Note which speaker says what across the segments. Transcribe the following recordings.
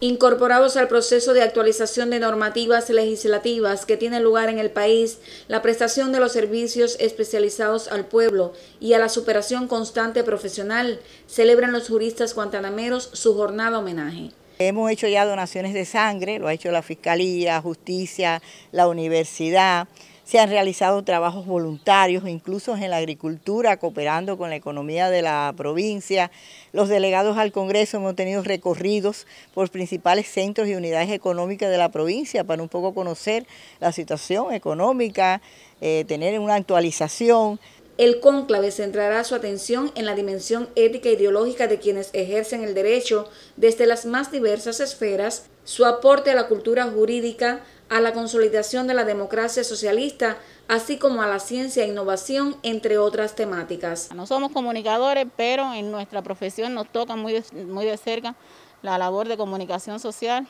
Speaker 1: Incorporados al proceso de actualización de normativas legislativas que tiene lugar en el país, la prestación de los servicios especializados al pueblo y a la superación constante profesional, celebran los juristas guantanameros su jornada homenaje. Hemos hecho ya donaciones de sangre, lo ha hecho la Fiscalía, Justicia,
Speaker 2: la Universidad, se han realizado trabajos voluntarios, incluso en la agricultura, cooperando con la economía de la provincia. Los delegados al Congreso hemos tenido recorridos por principales centros y unidades económicas de la provincia para un poco conocer la situación económica, eh, tener una actualización.
Speaker 1: El cónclave centrará su atención en la dimensión ética e ideológica de quienes ejercen el derecho desde las más diversas esferas, su aporte a la cultura jurídica, a la consolidación de la democracia socialista, así como a la ciencia e innovación, entre otras temáticas. No somos comunicadores, pero en nuestra profesión nos toca muy de, cerca
Speaker 3: la labor de comunicación social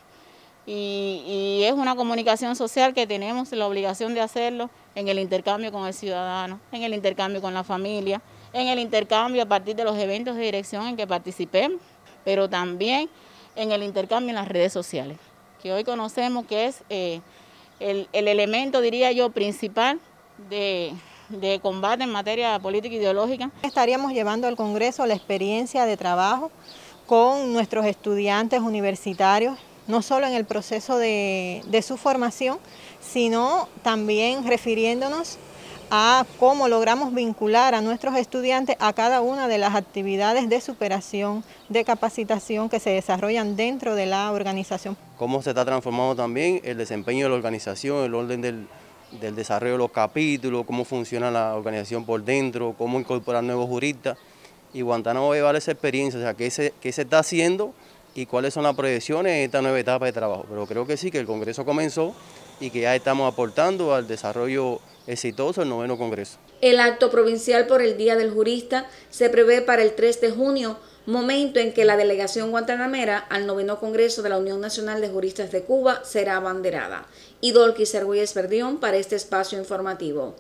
Speaker 3: y es una comunicación social que tenemos la obligación de hacerlo en el intercambio con el ciudadano, en el intercambio con la familia, en el intercambio a partir de los eventos de dirección en que participemos, pero también en el intercambio en las redes sociales que hoy conocemos que es eh, el, elemento, diría yo, principal de, combate en materia política e ideológica. Estaríamos llevando al Congreso la experiencia de trabajo con nuestros
Speaker 4: estudiantes universitarios, no solo en el proceso de, de su formación, sino también refiriéndonos a cómo logramos vincular a nuestros estudiantes a cada una de las actividades de superación, de capacitación que se desarrollan dentro de la organización.
Speaker 5: Cómo se está transformando también el desempeño de la organización, el orden del, desarrollo de los capítulos, cómo funciona la organización por dentro, cómo incorporar nuevos juristas. Y Guantánamo va a llevar esa experiencia, o sea, qué qué se está haciendo y cuáles son las proyecciones en esta nueva etapa de trabajo. Pero creo que sí, que el Congreso comenzó y que ya estamos aportando al desarrollo exitoso del noveno Congreso.
Speaker 1: El acto provincial por el Día del Jurista se prevé para el 3 de junio, momento en que la delegación guantanamera al noveno Congreso de la Unión Nacional de Juristas de Cuba será abanderada. Idolki Sergüeyes Verdión para este espacio informativo.